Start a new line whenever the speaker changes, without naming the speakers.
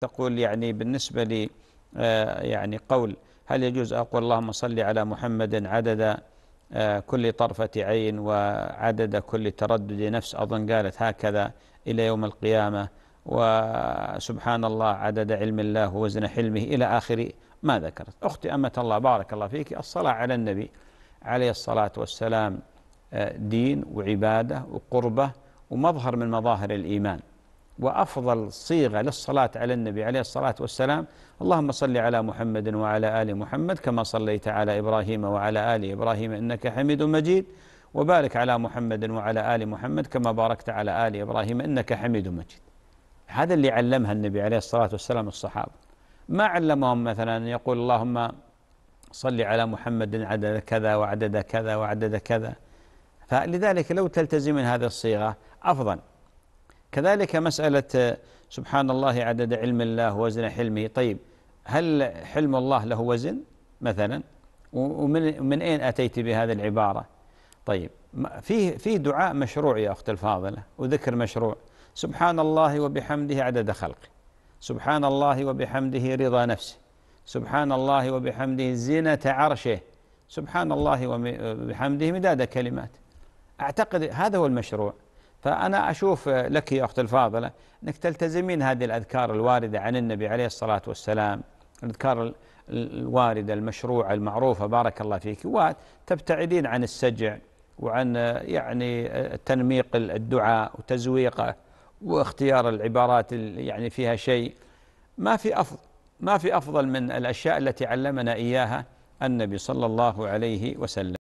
تقول يعني بالنسبة لي آه، يعني قول هل يجوز أقول اللهم صل على محمد عدد آه، كل طرفة عين وعدد كل تردد نفس أظن قالت هكذا إلى يوم القيامة وسبحان الله عدد علم الله ووزن حلمه إلى آخر ما ذكرت أختي أمة الله بارك الله فيك الصلاة على النبي عليه الصلاة والسلام آه، دين وعبادة وقربة ومظهر من مظاهر الإيمان وافضل صيغه للصلاه على النبي عليه الصلاه والسلام اللهم صل على محمد وعلى ال محمد كما صليت على ابراهيم وعلى ال ابراهيم انك حميد مجيد وبارك على محمد وعلى ال محمد كما باركت على ال ابراهيم انك حميد مجيد. هذا اللي علمها النبي عليه الصلاه والسلام الصحابه. ما علمهم مثلا يقول اللهم صل على محمد عدد كذا وعدد كذا وعدد كذا. فلذلك لو تلتزم من هذه الصيغه افضل كذلك مسألة آه، سبحان الله عدد علم الله وزن حلمه طيب هل حلم الله له وزن مثلا ومن من أين أتيت بهذه العبارة طيب فيه, فيه دعاء مشروع يا أخت الفاضلة وذكر مشروع سبحان الله وبحمده عدد خلقه سبحان الله وبحمده رضا نفسه سبحان الله وبحمده زينة عرشه سبحان الله وبحمده مداد كلمات أعتقد هذا هو المشروع فأنا أشوف لك يا أخت الفاضلة أنك تلتزمين هذه الأذكار الواردة عن النبي عليه الصلاة والسلام الأذكار الواردة المشروعة المعروفة بارك الله فيك وتبتعدين عن السجع وعن يعني تنميق الدعاء وتزويقه واختيار العبارات اللي يعني فيها شيء ما في أفضل ما في أفضل من الأشياء التي علمنا إياها النبي صلى الله عليه وسلم